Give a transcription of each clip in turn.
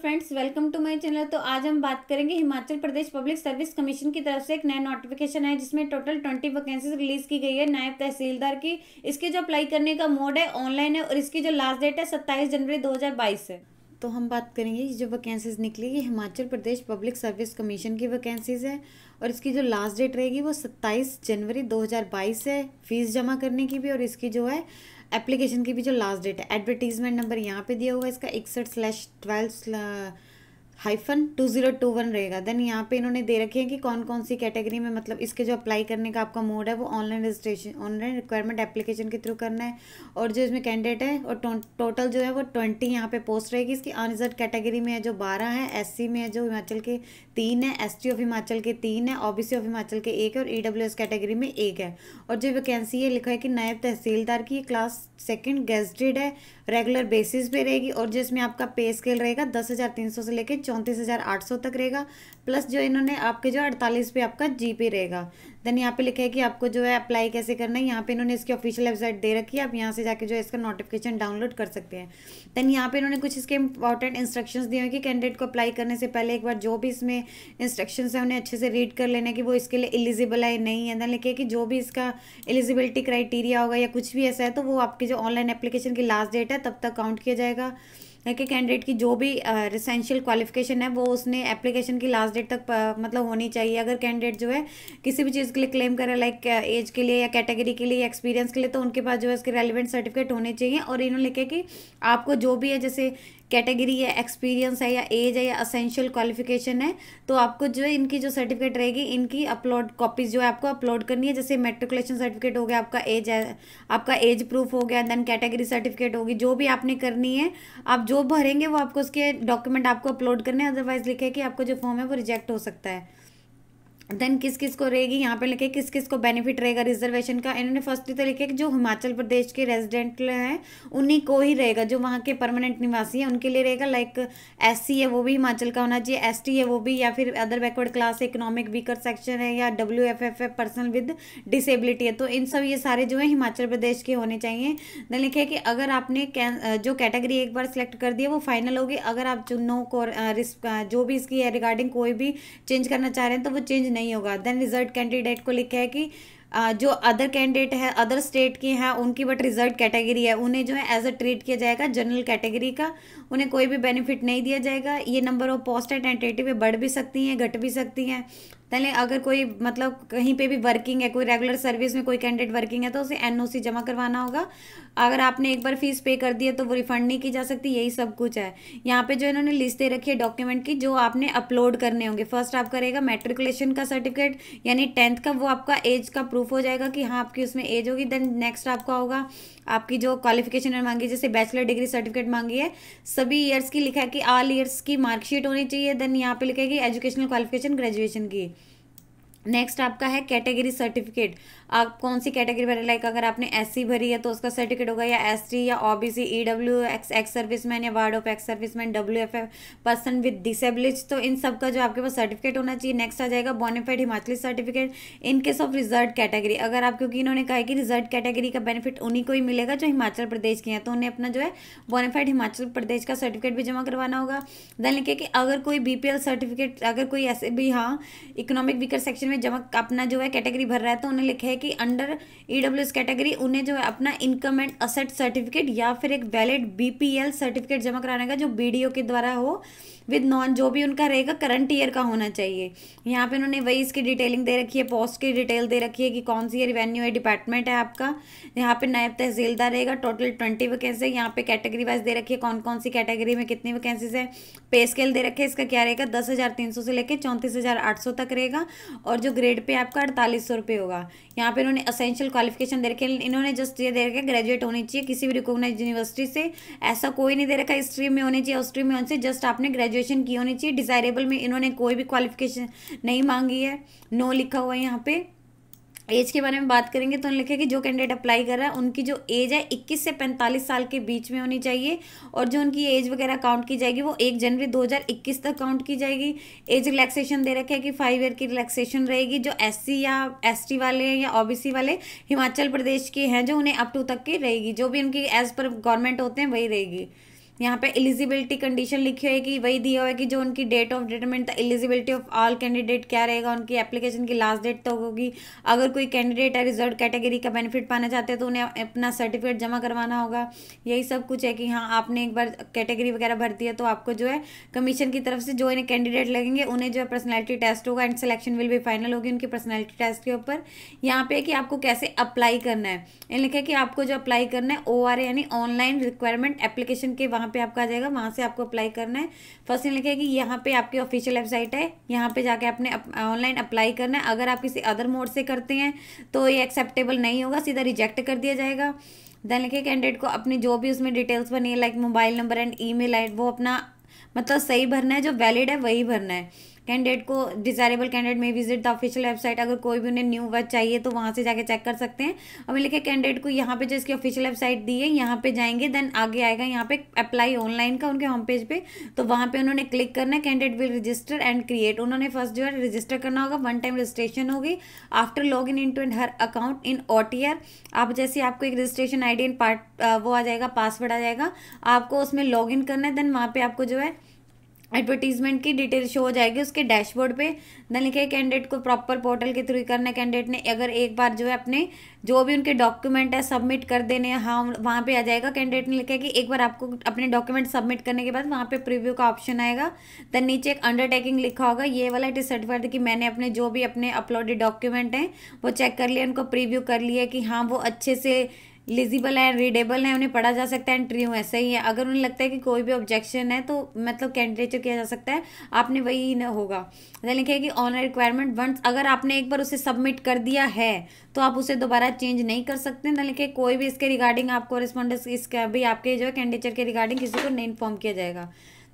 friends welcome to my channel तो आज हम बात करेंगे Himachal Pradesh public service commission की तरफ से एक नया नोटिफिकेशन है जिसमें टोटल ट्वेंटी वैकेंसीज रिलीज की गई है नायब तहसीलदार की इसके जो अप्लाई करने का मोड है ऑनलाइन है और इसकी जो लास्ट डेट है सत्ताईस जनवरी दो है तो हम बात करेंगे जो वैकेंसीज निकली ये Himachal Pradesh public service commission की वैकेंसीज है और इसकी जो लास्ट डेट रहेगी वो सत्ताईस जनवरी 2022 है फीस जमा करने की भी और इसकी जो है एप्लीकेशन की भी जो लास्ट डेट है एडवर्टीजमेंट नंबर यहाँ पे दिया हुआ है इसका इकसठ slash twelve hyphen two zero two one रहेगा देन यहाँ पे इन्होंने दे रखे हैं कि कौन कौन सी कैटेगरी में मतलब इसके जो अप्लाई करने का आपका मोड है वो online registration online requirement application के थ्रू करना है और जो इसमें कैंडिडेट है और टो, टोटल जो है वो ट्वेंटी यहाँ पे पोस्ट रहेगी इसकी अनरिजर्व कैटेगरी में है जो बारह है एस में है जो हिमाचल के तीन है एस ऑफ हिमाचल के तीन है ओ ऑफ हिमाचल के एक है और ई कैटेगरी में एक है और जो वैकेंसी है लिखा है कि नायब तहसीलदार की क्लास सेकेंड गेजेड है रेगुलर बेसिस पे रहेगी और जिसमें आपका पे स्केल रहेगा दस से लेकर चौंतीस हज़ार आठ सौ तक रहेगा प्लस जो इन्होंने आपके जो अड़तालीस पे आपका जीपे रहेगा देन यहाँ पे लिखा है कि आपको जो है अप्लाई कैसे करना है यहाँ पे इन्होंने इसकी ऑफिशियल वेबसाइट दे रखी है आप यहाँ से जाके जो है इसका नोटिफिकेशन डाउनलोड कर सकते हैं देन यहाँ पे इन्होंने कुछ इसके इंपॉर्टेंट इंस्ट्रक्शंस दिए हैं कि कैंडिडेट को अप्लाई करने से पहले एक बार जो भी इसमें इंस्ट्रक्शन है उन्हें अच्छे से रीड कर लेना कि वो इसके लिए एलिजिबल है नहीं है देन लिखे कि जो भी इसका एलिजिबिलिटी क्राइटेरिया होगा या कुछ भी ऐसा है तो वो आपकी जो ऑनलाइन एप्लीकेशन की लास्ट डेट है तब तक काउंट किया जाएगा ताकि कैंडिडेट की जो भी रिसेंशियल uh, क्वालिफिकेशन है वो उसने एप्लीकेशन की लास्ट डेट तक uh, मतलब होनी चाहिए अगर कैंडिडेट जो है किसी भी चीज़ के लिए क्लेम करें लाइक एज के लिए या कैटेगरी के लिए या एक्सपीरियंस के लिए तो उनके पास जो है उसके रेलिवेंट सर्टिफिकेट होने चाहिए और इन्होंने लिखे कि आपको जो भी है जैसे कैटेगरी है एक्सपीरियंस है या एज है या असेंशियल क्वालिफिकेशन है तो आपको जो है इनकी जो सर्टिफिकेट रहेगी इनकी अपलोड कॉपीज जो है आपको अपलोड करनी है जैसे मेट्रिकुलेशन सर्टिफिकेट हो गया आपका एज है आपका एज प्रूफ हो गया देन कैटेगरी सर्टिफिकेट होगी जो भी आपने करनी है आप जो भरेंगे वो आपको उसके डॉक्यूमेंट आपको अपलोड करने अदरवाइज लिखे कि आपको जो फॉर्म है वो रिजेक्ट हो सकता है देन किस किस को रहेगी यहाँ पे लिखे किस किस को बेनिफिट रहेगा रिजर्वेशन का इन्होंने फर्स्टली तो लिखे जो हिमाचल प्रदेश के रेजिडेंट हैं उन्हीं को ही रहेगा जो वहाँ के परमानेंट निवासी हैं उनके लिए रहेगा लाइक एस है वो भी हिमाचल का होना चाहिए एस है वो भी या फिर other backward class economic weaker section है या डब्ल्यू एफ एफ है पर्सन विद डिसेबिलिटी है तो इन सब ये सारे जो है हिमाचल प्रदेश के होने चाहिए देन लिखे कि अगर आपने जो कैटेगरी एक बार सेलेक्ट कर दिया वो फाइनल होगी अगर आप चुनो को जो भी इसकी है रिगार्डिंग कोई भी चेंज करना चाह रहे हैं तो वो चेंज नहीं होगा देन रिजल्ट कैंडिडेट को लिखा है कि जो अदर कैंडिडेट है अदर स्टेट की हैं उनकी बट रिजल्ट कैटेगरी है उन्हें जो है एज अ ट्रीट किया जाएगा जनरल कैटेगरी का उन्हें कोई भी बेनिफिट नहीं दिया जाएगा ये नंबर ऑफ पोस्ट टेंटेटिव बढ़ भी सकती हैं घट भी सकती हैं पहले अगर कोई मतलब कहीं पे भी वर्किंग है कोई रेगुलर सर्विस में कोई कैंडिडेट वर्किंग है तो उसे एनओसी जमा करवाना होगा अगर आपने एक बार फीस पे कर दी है तो वो रिफंड नहीं की जा सकती यही सब कुछ है यहाँ पे जो इन्होंने लिस्ट दे रखी है डॉक्यूमेंट की जो आपने अपलोड करने होंगे फर्स्ट आप करेगा मेट्रिकुलेशन का सर्टिफिकेट यानी टेंथ का वो आपका एज का प्रूफ हो जाएगा कि हाँ आपकी उसमें एज होगी देन नेक्स्ट आपका होगा आपकी जो क्वालिफिकेशन मांगी जैसे बैचलर डिग्री सर्टिफिकेट मांगी है सभी ईयर्स की लिखा है कि ऑल ईयर्स की मार्कशीट होनी चाहिए देन यहाँ पे लिखेगी एजुकेशनल क्वालिफिकेशन ग्रेजुएशन की नेक्स्ट आपका है कैटेगरी सर्टिफिकेट आप कौन सी कैटेगरी भरे लाइक अगर आपने एस भरी है तो उसका सर्टिफिकेट होगा या एस या O B E W ex ex serviceman या ward of ex serviceman W F F person with disabilities तो इन सब का जो आपके पास सर्टिफिकेट होना चाहिए नेक्स्ट आ जाएगा bonafide Himachali certificate in case of reserved category अगर आप क्योंकि इन्होंने कहा है कि रिजर्ट कैटेगरी का बेनिफिट उन्हीं को ही मिलेगा जो हिमाचल प्रदेश के हैं तो उन्हें अपना जो है बोनिफाइड हिमाचल प्रदेश का सर्टिफिकेट भी जमा करवाना होगा देन लिखे कि अगर कोई बी सर्टिफिकेट अगर कोई ऐसे भी हाँ इकोनॉमिक वीकर सेक्शन में में जब अपना जो है कैटेगरी भर रहा है तो उन्हें लिखा है कि अंडर ई कैटेगरी उन्हें जो है अपना इनकम एंड असेट सर्टिफिकेट या फिर एक वैलिड बी सर्टिफिकेट जमा कराने का जो बी के द्वारा हो विद नॉन जो भी उनका रहेगा करंट ईयर का होना चाहिए यहाँ पे उन्होंने वही इसकी डिटेलिंग दे रखी है पोस्ट की डिटेल दे रखी है कि कौन सी रिवेन्यू है डिपार्टमेंट है आपका यहाँ पे नायब तहसीलदार रहेगा टोटल ट्वेंटी वैकेंसी यहाँ पे कैटेगरी वाइज दे रखी है कौन कौन सी कैटेगरी में कितनी वैकेंसीज है पे स्केल दे रखे इसका क्या रहेगा दस से लेकर चौंतीस तक रहेगा और जो ग्रेड पे आपका अड़तालीस सौ रुपये होगा यहाँ पे इन्होंने असेंशियल क्वालिफिकेशन दे रखे इन्होंने जस्ट ये दे रखे ग्रेजुएट होनी चाहिए किसी भी रिकोगनाइज यूनिवर्सिटी से ऐसा कोई नहीं दे रखा इस स्ट्रीम में होनी चाहिए उस स्ट्रीम में होने से जस्ट आपने ग्रेजुएशन की होनी चाहिए डिजायरेबल में इन्होंने कोई भी क्वालिफिकेशन नहीं मांगी है नो लिखा हुआ है यहाँ पे एज के बारे में बात करेंगे तो उन्होंने लिखा कि जो कैंडिडेट अप्लाई कर रहा है उनकी जो एज है 21 से 45 साल के बीच में होनी चाहिए और जो उनकी एज वगैरह काउंट की जाएगी वो 1 जनवरी 2021 तक काउंट की जाएगी एज रिलैक्सेशन दे रखे है कि फाइव ईयर की रिलैक्सेशन रहेगी जो एस या एस वाले या ओ वाले हिमाचल प्रदेश के हैं जो उन्हें अप टू तक की रहेगी जो भी उनकी एज पर गवर्नमेंट होते हैं वही रहेगी यहाँ पे एलिजिबिलिटी कंडीशन लिखी है कि वही दिया हुआ है कि जो उनकी डेट ऑफ डिटरमेंट था एलिजिबिलिटी ऑफ ऑल कैंडिडेट क्या रहेगा उनकी एप्लीकेशन की लास्ट डेट तो होगी अगर कोई कैंडिडेट है रिजर्व कैटेगरी का बेनिफिट पाना चाहते हैं तो उन्हें अपना सर्टिफिकेट जमा करवाना होगा यही सब कुछ है कि हाँ आपने एक बार कैटेगरी वगैरह भर दिया तो आपको जो है कमीशन की तरफ से जो इन्हें कैंडिडेट लगेंगे उन्हें जो है पर्सनैलिटी टेस्ट होगा एंड सिलेक्शन विल भी फाइनल होगी उनकी पर्सनैलिटी टेस्ट के ऊपर यहाँ पे कि आपको कैसे अप्लाई करना है लिखा है कि आपको जो अप्लाई करना है ओ यानी ऑनलाइन रिक्वायरमेंट एप्लीकेशन के वहाँ यहाँ पे आपका आ जाएगा वहाँ से आपको अप्लाई करना है फर्स्ट लिखा है कि यहाँ पे आपकी ऑफिशियल वेबसाइट है यहाँ पे जाके आपने ऑनलाइन अप, अप्लाई करना है अगर आप किसी अदर मोड से करते हैं तो ये एक्सेप्टेबल नहीं होगा सीधा रिजेक्ट कर दिया जाएगा देन लिखे कैंडिडेट को अपनी जो भी उसमें डिटेल्स बनी है like mobile number and email वो अपना मतलब सही भरना है जो वैलिड है वही भरना है कैंडिडेट को डिजायरेबल कैंडिडेट में विजिट द ऑफिशियल वेबसाइट अगर कोई भी उन्हें न्यू वर्ड चाहिए तो वहाँ से जाके चेक कर सकते हैं अभी लिखे कैंडिडेट को यहाँ पे जो इसकी ऑफिशियल वेबसाइट दी है यहाँ पे जाएंगे देन आगे आएगा यहाँ पे अप्लाई ऑनलाइन का उनके होम पेज पे तो वहाँ पे उन्होंने क्लिक करना है candidate will register and create उन्होंने फर्स्ट जो है रजिस्टर करना होगा वन टाइम रजिस्ट्रेशन होगी after log in in to and her account in ओ आप जैसे आपको एक registration I D and part वो आ जाएगा पासवर्ड आ जाएगा आपको उसमें लॉग इन करना है देन वहाँ पर आपको जो है एडवर्टीजमेंट की डिटेल शो हो जाएगी उसके डैशबोर्ड पे देन लिखे कैंडिडेट को प्रॉपर पोर्टल के थ्रू करना कैंडिडेट ने अगर एक बार जो है अपने जो भी उनके डॉक्यूमेंट है सबमिट कर देने हाँ वहाँ पे आ जाएगा कैंडिडेट ने लिखा है कि एक बार आपको अपने डॉक्यूमेंट सबमिट करने के बाद वहाँ पे प्रीव्यू का ऑप्शन आएगा दैन नीचे एक अंडरटेकिंग लिखा होगा ये वाला इट इज सर्टिफाइड कि मैंने अपने जो भी अपने अपलोडेड डॉक्यूमेंट हैं वो चेक कर लिए उनको प्रीव्यू कर लिया कि हाँ वो अच्छे से लिजिबल हैं रीडेबल हैं उन्हें पढ़ा जा सकता है एंट्री हूँ ऐसा ही है अगर उन्हें लगता है कि कोई भी ऑब्जेक्शन है तो मतलब कैंडिडेचर किया जा सकता है आपने वही ना होगा लिखा है कि ऑनर रिक्वायरमेंट वंस अगर आपने एक बार उसे सबमिट कर दिया है तो आप उसे दोबारा चेंज नहीं कर सकते ना लिखे कोई भी इसके रिगार्डिंग आपको रिस्पॉन्डेंस इसके अभी आपके जो है कैंडिडेचर के रिगार्डिंग किसी को नहीं इन्फॉर्म किया जाएगा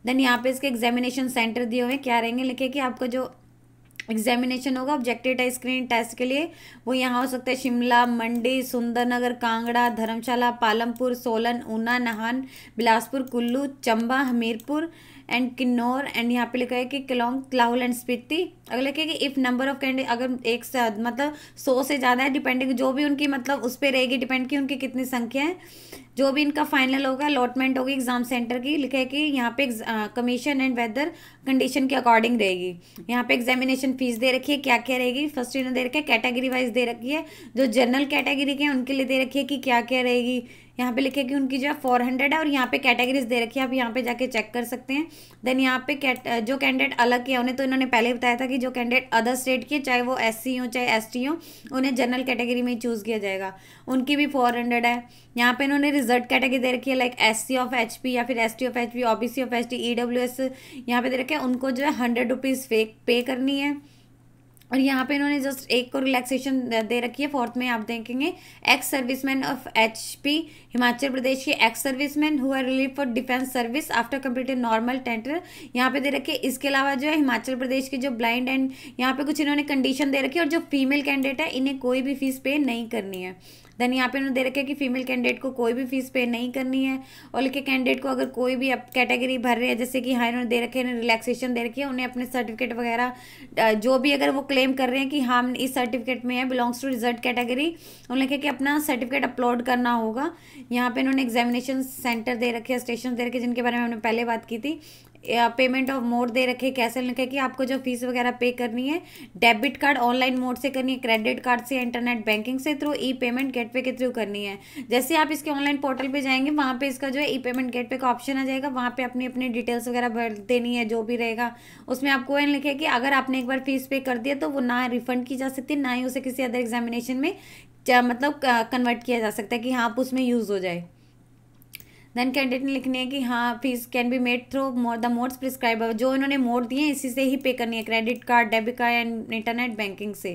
देन यहाँ पे इसके एग्जामिनेशन सेंटर दिए हुए क्या रहेंगे लिखे कि आपका जो एग्जामिनेशन होगा ऑब्जेक्टिव टाइप स्क्रीन टेस्ट के लिए वो यहाँ हो सकता है शिमला मंडी सुंदरनगर कांगड़ा धर्मशाला पालमपुर सोलन ऊना नाहन बिलासपुर कुल्लू चंबा हमीरपुर एंड किन्नौर एंड यहाँ पे लिखा है कि किलोंग लाहौल एंड स्पीति अगर लिखे कि इफ़ नंबर ऑफ कैंडिडेट अगर एक से मतलब सौ से ज़्यादा है डिपेंडिंग जो भी उनकी मतलब उस पर रहेगी डिपेंड की उनकी कितनी संख्या है जो भी इनका फाइनल होगा अलॉटमेंट होगी एग्जाम सेंटर की लिखे कि यहाँ पे कमीशन एंड वेदर कंडीशन के अकॉर्डिंग रहेगी यहाँ पे एग्जामिनेशन फीस दे रखी है क्या क्या रहेगी फर्स्ट इन्होंने दे रखे कैटेगरी वाइज दे रखी है जो जनरल कैटेगरी के हैं उनके लिए दे रखी है कि क्या क्या रहेगी यहाँ पे लिखे कि उनकी जो है फोर हंड्रेड है और यहाँ पे कैटेगरीज दे रखी है आप यहाँ पे जाके चेक कर सकते हैं देन यहाँ पे कैट जो कैंडिडेट अलग किया उन्हें तो इन्होंने पहले बताया था कि जो कैंडिडेट अदर स्टेट के चाहे वो एस सी हो चाहे एस टी हो उन्हें जनरल कैटेगरी में ही चूज़ किया जाएगा उनकी भी फोर हंड्रेड है यहाँ पे इन्होंने रिजल्ट कैटेगरी दे रखी है like S C of H P या फिर S T of H P O B C of H T E W S यहाँ पे दे रखे हैं उनको जो है हंड्रेड रुपीज़ फेक पे करनी है और यहाँ पे इन्होंने जस्ट एक को रिलैक्सेशन दे रखी है फोर्थ में आप देखेंगे ex serviceman of H P Himachal Pradesh के एक्स सर्विसमैन हुआ relief for defence service after completed normal tender यहाँ पे दे रखी है इसके अलावा जो है हिमाचल प्रदेश के जो ब्लाइंड एंड यहाँ पे कुछ इन्होंने कंडीशन दे रखी है और जो फीमेल कैंडिडेट है इन्हें कोई भी फीस पे नहीं करनी है देन यहाँ पे उन्होंने दे रखा है कि फीमेल कैंडिडेट को कोई भी फीस पे नहीं करनी है और लिखे कैंडिडेट को अगर कोई भी कैटेगरी भर रहे हैं जैसे कि हाँ इन्होंने दे रखे हैं रिलैक्सेशन दे रखी है उन्हें अपने सर्टिफिकेट वगैरह जो भी अगर वो क्लेम कर रहे हैं कि हाँ, हम इस सर्टिफिकेट में है बिलोंग्स टू रिजल्ट कैटेगरी उन्होंने लिखा कि अपना सर्टिफिकेट अपलोड करना होगा यहाँ पे इन्होंने एग्जामिनेशन सेंटर दे रखे हैं स्टेशन दे रखे जिनके बारे में हमने पहले बात की थी पेमेंट ऑफ मोड दे रखे कैसे लिखे कि आपको जो फीस वगैरह पे करनी है डेबिट कार्ड ऑनलाइन मोड से करनी है क्रेडिट कार्ड से इंटरनेट बैंकिंग से थ्रू ई पेमेंट गेटवे के थ्रू करनी है जैसे आप इसके ऑनलाइन पोर्टल पर जाएंगे वहाँ पे इसका जो है ई पेमेंट गेटवे का ऑप्शन आ जाएगा वहाँ पे अपनी अपनी डिटेल्स वगैरह भर देनी है जो भी रहेगा उसमें आपको यह लिखे कि अगर आपने एक बार फीस पे कर दिया तो वो ना रिफंड की जा सकती है ना ही उसे किसी अदर एग्जामिनेशन में मतलब कन्वर्ट किया जा सकता है कि हाँ आप उसमें यूज़ हो जाए देन कैंडिडेट ने लिखनी है कि हाँ fees can be made through more the modes prescribe जो इन्होंने मोड दिए हैं इसी से ही पे करनी है credit card debit card and internet banking से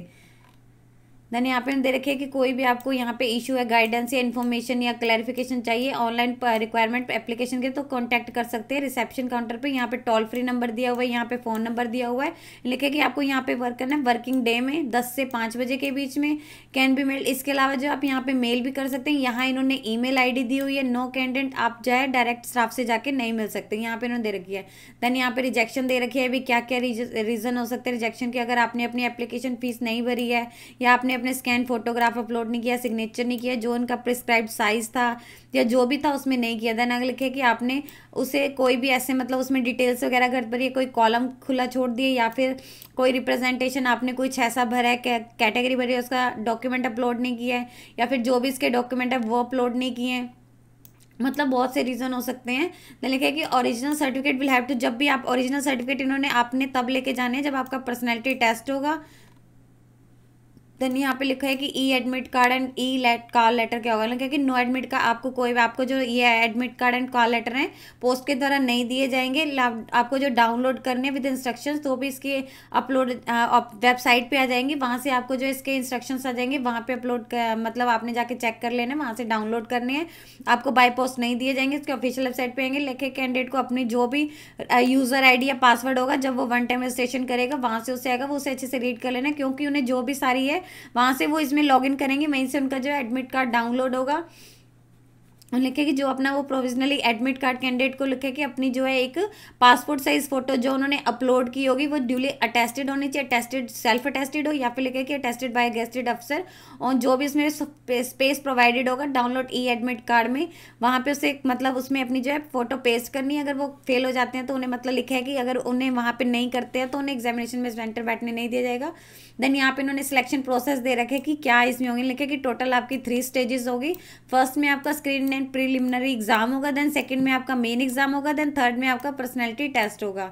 देन यहाँ पे दे है कि कोई भी आपको यहाँ पे इशू है गाइडेंस या इन्फॉर्मेशन या क्लैरिफिकेशन चाहिए ऑनलाइन रिक्वायरमेंट एप्लीकेशन के तो कांटेक्ट कर सकते हैं रिसेप्शन काउंटर पे यहाँ पे टोल फ्री नंबर दिया हुआ है यहाँ पे फ़ोन नंबर दिया हुआ है लिखे कि आपको यहाँ पे वर्क करना है वर्किंग डे में दस से पाँच बजे के बीच में कैन बी मेल इसके अलावा जो आप यहाँ पे मेल भी कर सकते हैं यहाँ इन्होंने ई मेल दी हुई है नो कैंडेंट आप जाए डायरेक्ट स्टाफ से जाके नहीं मिल सकते यहाँ पे इन्होंने दे रखी है देन यहाँ पे रिजेक्शन दे रखी है अभी क्या क्या रीजन हो सकते हैं रिजेक्शन की अगर आपने अपनी एप्लीकेशन फीस नहीं भरी है या आपने अपने स्कैन फोटोग्राफ अपलोड नहीं किया सिग्नेचर नहीं किया जो उनका प्रिस्क्राइब साइज़ था या जो भी था उसमें नहीं किया देन अगर लिखे कि आपने उसे कोई भी ऐसे मतलब उसमें डिटेल्स वगैरह घर पर या कोई कॉलम खुला छोड़ दिए या फिर कोई रिप्रेजेंटेशन आपने कुछ ऐसा भरा है कैटेगरी भरी है उसका डॉक्यूमेंट अपलोड नहीं किया है या फिर जो भी इसके डॉक्यूमेंट है वो अपलोड नहीं किए हैं मतलब बहुत से रीज़न हो सकते हैं तो लिखा है कि original certificate will have to जब भी आप ओरिजिनल सर्टिफिकेट इन्होंने आपने तब लेके जाने हैं जब आपका पर्सनैलिटी टेस्ट होगा देन यहाँ पे लिखा है कि e admit card and e let call letter क्या होगा क्योंकि नो एडमिट का आपको कोई भी आपको जो ये admit card and call letter हैं पोस्ट के द्वारा नहीं दिए जाएंगे आपको जो डाउनलोड करने विद इंस्ट्रक्शंस तो भी इसके अपलोड वेबसाइट पे आ जाएंगे वहाँ से आपको जो इसके इंस्ट्रक्शन आ जाएंगे वहाँ पर अपलोड मतलब आपने जाके चेक कर लेना वहाँ से डाउनलोड करने हैं आपको बाई पोस्ट नहीं दिए जाएंगे इसके ऑफिशियल वेबसाइट पर आएंगे लेखे कैंडिडेट को अपनी जो भी यूज़र आई या पासवर्ड होगा जब वो वन टाइम रजिस्ट्रेशन करेगा वहाँ से उसे आएगा वो उसे अच्छे से रीड कर लेना क्योंकि उन्हें जो भी सारी है वहाँ से वो इसमें लॉगिन करेंगे वहीं से उनका जो है एडमिट कार्ड डाउनलोड होगा लिखे कि जो अपना वो प्रोविजनली एडमिट कार्ड कैंडिडेट को लिखे कि अपनी जो है एक पासपोर्ट साइज फोटो जो उन्होंने अपलोड की होगी वो ड्यूली अटेस्टेड होनी चाहिए अटेस्टेड सेल्फ अटेस्टेड हो या फिर लिखे कि अटेस्टेड बाय गेस्टेड अफसर और जो भी उसमें स्पेस प्रोवाइडेड होगा डाउनलोड ई एडमिट कार्ड में वहाँ पर उसे मतलब उसमें अपनी जो है फोटो पेस्ट करनी है अगर वो फेल हो जाते हैं तो उन्हें मतलब लिखा है कि अगर उन्हें वहाँ पर नहीं करते हैं तो उन्हें एग्जामिनेशन में सेंटर बैठने नहीं दिया जाएगा देन यहाँ पर इन्होंने सिलेक्शन प्रोसेस दे रखे कि क्या इसमें होंगे लिखे कि टोटल आपकी थ्री स्टेजेस होगी फर्स्ट में आपका स्क्रीन देन प्रिलिमिनरी एग्जाम होगा देन सेकंड में आपका मेन एग्जाम होगा देन थर्ड में आपका पर्सनैलिटी टेस्ट होगा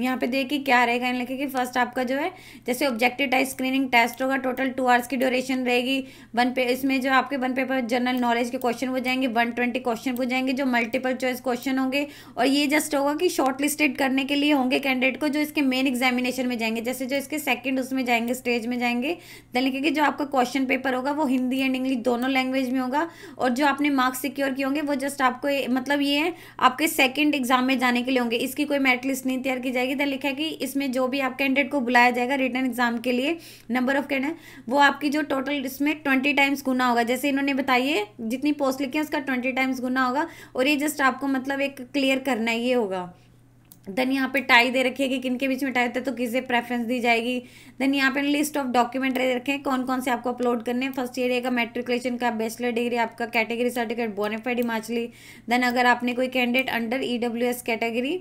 यहाँ पे देखिए क्या रहेगा यानी लिखे कि फर्स्ट आपका जो है जैसे ऑब्जेक्टिव टाइप स्क्रीनिंग टेस्ट होगा टोटल टू आवर्स की ड्यूरेशन रहेगी वन पे इसमें जो आपके वन पेपर जनरल नॉलेज के क्वेश्चन हो जाएंगे वन ट्वेंटी क्वेश्चन हो जाएंगे जो मल्टीपल चॉइस क्वेश्चन होंगे और ये जस्ट होगा कि शॉर्ट लिस्टेड करने के लिए होंगे कैंडिडेट को जो इसके मेन एग्जामिनेशन में जाएंगे जैसे जो इसके सेकेंड उसमें जाएंगे स्टेज में जाएंगे दैन लिखे कि जो आपका क्वेश्चन पेपर होगा वो हिंदी एंड इंग्लिश दोनों लैंग्वेज में होगा और जो आपने मार्क्स सिक्योर किए होंगे वो जस्ट आपको मतलब ये है आपके सेकेंड एग्जाम में जाने के लिए होंगे इसकी कोई मेरिट लिस्ट नहीं तैयार की जाएगी जाएगी इधर लिखा है कि इसमें जो भी आप कैंडिडेट को बुलाया जाएगा रिटर्न एग्जाम के लिए नंबर ऑफ कैंडिडेट वो आपकी जो टोटल इसमें ट्वेंटी टाइम्स गुना होगा जैसे इन्होंने बताइए जितनी पोस्ट लिखी है उसका ट्वेंटी टाइम्स गुना होगा और ये जस्ट आपको मतलब एक क्लियर करना ये होगा देन यहाँ पे टाई दे रखी है कि किन के बीच में टाई होता है तो किसे प्रेफरेंस दी जाएगी देन यहाँ पे लिस्ट ऑफ डॉक्यूमेंट दे रखे हैं कौन कौन से आपको अपलोड करने हैं फर्स्ट ईयर का मेट्रिकुलेशन का बैचलर डिग्री आपका category certificate bonafide Himachali then अगर आपने कोई कैंडिडेट अंडर ई कैटेगरी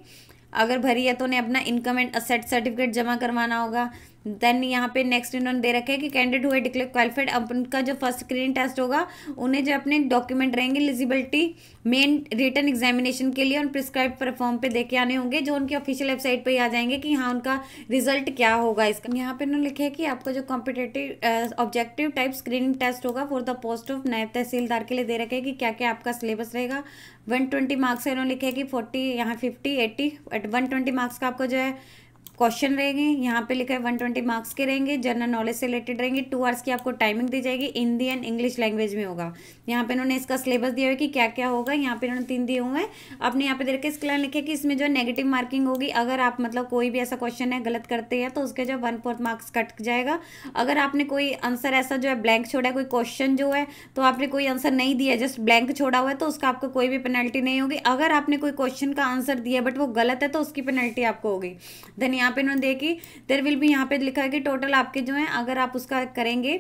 अगर भरी है तो उन्हें अपना इनकम एंड असेट सर्टिफिकेट जमा करवाना होगा देन यहाँ पे नेक्स्ट इन्होंने दे रखे हैं कि कैंडिडेट हुए डिक्लेयर क्वालिफाइड अब उनका जो फर्स्ट स्क्रीन टेस्ट होगा उन्हें जो अपने डॉक्यूमेंट रहेंगे एलिजिबिलिटी मेन रिटर्न एग्जामिनेशन के लिए उन प्रिस्क्राइब फॉर्म पे देखे आने होंगे जो उनकी ऑफिशियल वेबसाइट पर ही आ जाएंगे कि हाँ उनका रिजल्ट क्या होगा इसका यहाँ पे इन्होंने लिखे कि आपका जो competitive objective type screen test होगा for the post of Naib Tehsildar के लिए दे रखे कि क्या क्या आपका सिलेबस रहेगा वन ट्वेंटी मार्क्स इन्होंने लिखे कि फोर्टी यहाँ fifty eighty one twenty marks का आपका जो है क्वेश्चन रहेंगे यहाँ पे लिखा है वन ट्वेंटी मार्क्स के रहेंगे जनरल नॉलेज से रिलेटेड रहेंगे टू आवर्स की आपको टाइमिंग दी जाएगी हिंदी एंड इंग्लिश लैंग्वेज में होगा यहाँ पे इन्होंने इसका सिलेबस दिया हुआ कि क्या क्या होगा यहाँ पे इन्होंने तीन दिए हुए हैं आपने यहाँ पे देखकर इसके लिए लिखे कि इसमें जो नेगेटिव मार्किंग होगी अगर आप मतलब कोई भी ऐसा क्वेश्चन है गलत करते हैं तो उसके जो वन फोर्थ मार्क्स कट जाएगा अगर आपने कोई आंसर ऐसा जो है ब्लैंक छोड़ा है कोई क्वेश्चन जो है तो आपने कोई आंसर नहीं दिया जस्ट ब्लैंक छोड़ा हुआ है तो उसका आपको कोई भी पेनल्टी नहीं होगी अगर आपने कोई क्वेश्चन का आंसर दिया बट वो गलत है तो उसकी पेनल्टी आपको होगी धन्यवाद यहाँ पे इन्होंने देखी देर विल भी यहाँ पे लिखा है कि टोटल आपके जो है अगर आप उसका करेंगे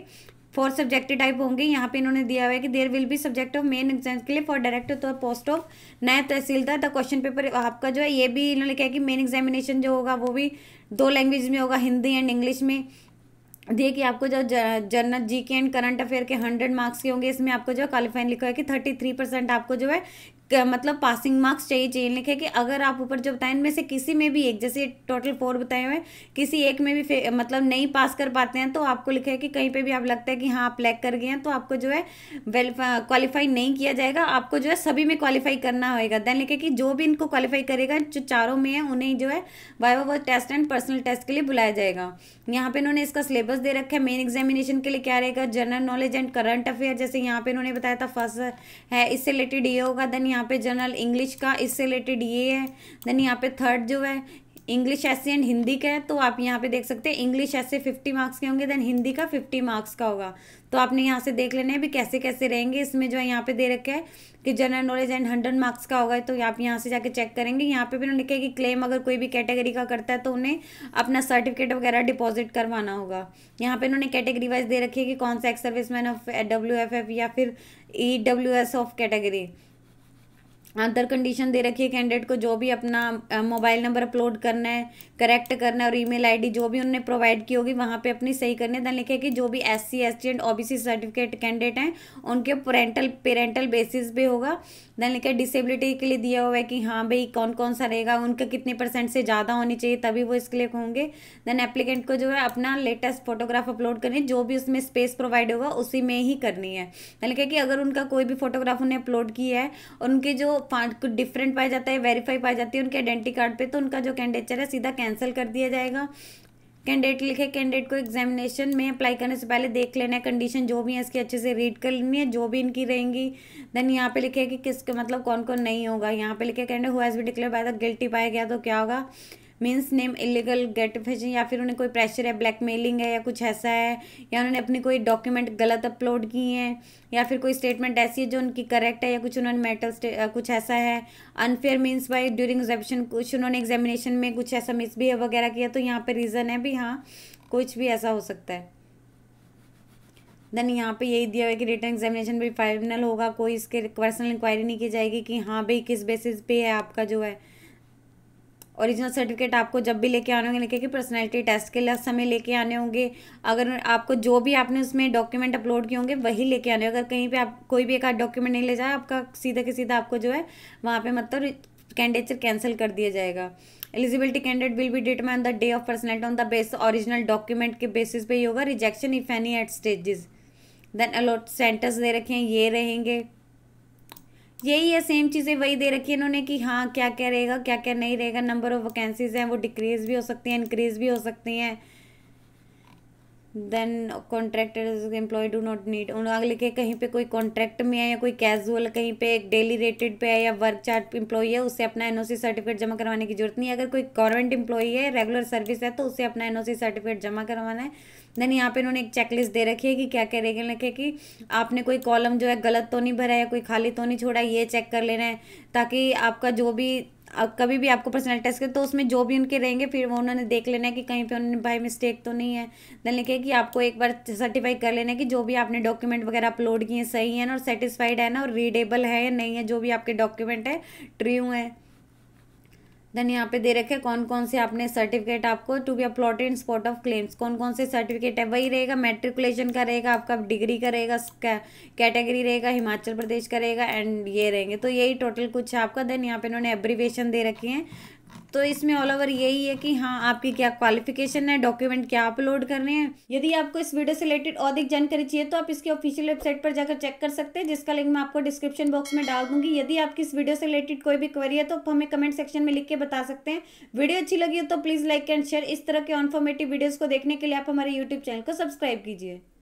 फॉर सब्जेक्ट टाइप होंगे यहाँ पे इन्होंने दिया हुआ है कि there will be subject of main exam के लिए for direct to post of Naib Tehsildar the question paper आपका जो है ये भी इन्होंने लिखा है कि मेन एग्जामिनेशन जो होगा वो भी दो लैंग्वेज में होगा हिंदी एंड इंग्लिश में दिए कि आपको जो general G K and current affair के हंड्रेड मार्क्स के होंगे इसमें आपको जो क्वालिफाइन लिखा है कि थर्टी थ्री परसेंट आपको जो है मतलब पासिंग मार्क्स चाहिए चाहिए लिखे कि अगर आप ऊपर जो बताएं इनमें से किसी में भी एक जैसे टोटल फोर बताए हुए किसी एक में भी मतलब नहीं पास कर पाते हैं तो आपको लिखा है कि कहीं पे भी आप लगता है कि हाँ आप लैक कर गए हैं तो आपको जो है वेल क्वालिफाई नहीं किया जाएगा आपको जो है सभी में क्वालिफाई करना होगा देन लिखे कि जो भी इनको क्वालिफाई करेगा जो चारों में है उन्हें जो है वाइवा वो टेस्ट एंड पर्सनल टेस्ट के लिए बुलाया जाएगा यहाँ पे इन्होंने इसका सिलेबस दे रखा है मेन एग्जामिनेशन के लिए क्या रहेगा general knowledge and current affair जैसे यहाँ पे इन्होंने बताया था फर्स्ट है इससे रिलेटेड ये होगा देन यहाँ पे जनरल इंग्लिश का इससे रिलेटेड ये है देन यहाँ पे थर्ड जो है इंग्लिश ऐसे एंड हिंदी का है तो आप यहाँ पे देख सकते हैं इंग्लिश ऐसे फिफ्टी मार्क्स के होंगे देन हिंदी का फिफ्टी मार्क्स का होगा तो आपने यहाँ से देख लेना है भी कैसे कैसे रहेंगे इसमें जो है यहाँ पे दे रखे है कि general knowledge and hundred marks का होगा तो आप यहाँ से जाके चेक करेंगे यहाँ पे भी उन्होंने लिखा है कि क्लेम अगर कोई भी कैटेगरी का करता है तो उन्हें अपना सर्टिफिकेट वगैरह डिपॉजिट करवाना होगा यहाँ पे उन्होंने कैटेगरी वाइज दे रखी है कि कौन सा ex serviceman of W F F या फिर E W S of category other condition दे रखी है कैंडिडेट को जो भी अपना मोबाइल नंबर अपलोड करना है करेक्ट करना है और ईमेल आईडी जो भी उन्होंने प्रोवाइड की होगी वहाँ पे अपनी सही करनी है दैन लिखा है कि जो भी S C S T and O B C certificate candidate हैं उनके पेरेंटल पेरेंटल बेसिस पे होगा दैन लिखा है डिसेबिलिटी के लिए दिया हुआ है कि हाँ भाई कौन कौन सा रहेगा उनका कितने परसेंट से ज़्यादा होनी चाहिए तभी वो इसके लिए होंगे दैन एप्लीकेंट को जो है अपना लेटेस्ट फोटोग्राफ अपलोड करनी है जो भी उसमें स्पेस प्रोवाइड होगा उसी में ही करनी है दैन लिखा है कि अगर उनका कोई भी फोटोग्राफ उन्हें अपलोड किया है और उनके जो डिफरेंट पाया जाता है वेरीफाई पाया जाती है उनके आइडेंटिटी कार्ड पे तो उनका जो कैंडिडेचर है सीधा कैंसिल कर दिया जाएगा कैंडिडेट लिखे कैंडिडेट को एग्जामिनेशन में अप्लाई करने से पहले देख लेना है कंडीशन जो भी है इसकी अच्छे से रीड कर लेनी है जो भी इनकी रहेंगी देन यहाँ पे लिखे कि किसके मतलब कौन कौन नहीं होगा यहाँ पे लिखे कैंडिडेट हुआ एज भी डिक्लेयर बाय द गिल्टी पाया गया तो क्या होगा means name illegal get fashion या फिर उन्हें कोई प्रेशर है ब्लैकमेलिंग है या कुछ ऐसा है या उन्होंने अपनी कोई डॉक्यूमेंट गलत अपलोड की है या फिर कोई स्टेटमेंट ऐसी है जो उनकी करेक्ट है या कुछ उन्होंने मेटल कुछ ऐसा है unfair means by during examination कुछ उन्होंने एग्जामिनेशन में कुछ ऐसा मिसबिहेव वगैरह किया तो यहाँ पर रीज़न है भी हाँ कुछ भी ऐसा हो सकता है देन यहाँ पे यही दिया हुआ है कि रिटर्न एग्जामिनेशन भी फाइनल होगा कोई इसके पर्सनल इंक्वायरी नहीं की जाएगी कि हाँ भाई किस बेसिस पे है आपका जो है ओरिजिनल सर्टिफिकेट आपको जब भी लेके आने होंगे लेके कि पर्सनैलिटी टेस्ट के लिए समय लेके आने होंगे अगर आपको जो भी आपने उसमें डॉक्यूमेंट अपलोड किए होंगे वही लेके आने अगर कहीं पे आप कोई भी एक आध डॉक्यूमेंट नहीं ले जाए आपका सीधा के सीधा आपको जो है वहाँ पे मतलब कैंडिडेचर कैंसिल कर दिया जाएगा eligibility candidate will be determine the day of personality on the base original document के बेसिस पे ही होगा rejection if any at stages then allot centres दे रखे हैं ये रहेंगे यही है सेम चीज़ें वही दे रखी है इन्होंने कि हाँ क्या क्या रहेगा क्या क्या नहीं रहेगा नंबर ऑफ वैकेंसीज हैं वो डिक्रीज़ भी हो सकती हैं इंक्रीज़ भी हो सकती हैं then contractor employ do not need उन अगले के कहीं पे कोई कॉन्ट्रैक्ट में है या कोई कैजुअल कहीं पे डेली रेटेड पे है या वर्क चार्ट एम्प्लॉई है उससे अपना एनओसी सर्टिफिकेट जमा करवाने की जरूरत नहीं है अगर कोई गवर्नमेंट एम्प्लॉई है रेगुलर सर्विस है तो उसे अपना एनओसी सर्टिफिकेट जमा करवाना है देन यहाँ पे इन्होंने एक चेकलिस्ट दे रखी है कि क्या क्या रेगल रखे कि आपने कोई कॉलम जो है गलत तो नहीं भरा है कोई खाली तो नहीं छोड़ा ये चेक कर लेना है ताकि आपका जो भी अब कभी भी आपको पर्सनल टेस्ट करें तो उसमें जो भी उनके रहेंगे फिर वो उन्होंने देख लेना है कि कहीं पे उन्होंने बाई मिस्टेक तो नहीं है देन लिखे कि आपको एक बार सर्टिफाई कर लेना है कि जो भी आपने डॉक्यूमेंट वगैरह अपलोड किए सही है ना और सेटिस्फाइड है ना और रीडेबल है या नहीं है जो भी आपके डॉक्यूमेंट है ट्रू हैं देन यहाँ पे दे रखे कौन कौन से आपने सर्टिफिकेट आपको to be upload in support of claims कौन कौन से सर्टिफिकेट है वही रहेगा मेट्रिकुलेशन का रहेगा आपका डिग्री का रहेगा कैटेगरी रहेगा हिमाचल प्रदेश का रहेगा एंड ये रहेंगे तो यही टोटल कुछ है आपका देन यहाँ पे इन्होंने एब्रीवेशन दे रखी है तो इसमें ऑल ओवर यही है कि हाँ आपकी क्या क्वालिफिकेशन है डॉक्यूमेंट क्या अपलोड करने हैं यदि आपको इस वीडियो से रिलेटेड अधिक जानकारी चाहिए तो आप इसके ऑफिशियल वेबसाइट पर जाकर चेक कर सकते हैं जिसका लिंक मैं आपको डिस्क्रिप्शन बॉक्स में डाल दूंगी यदि आपकी इस वीडियो से रिलेटेड कोई भी क्वेरी है तो आप हमें कमेंट सेक्शन में लिख के बता सकते हैं वीडियो अच्छी लगी हो तो प्लीज़ लाइक एंड शेयर इस तरह के इन्फॉर्मेटिव वीडियोज़ को देखने के लिए आप हमारे यूट्यूब चैनल को सब्सक्राइब कीजिए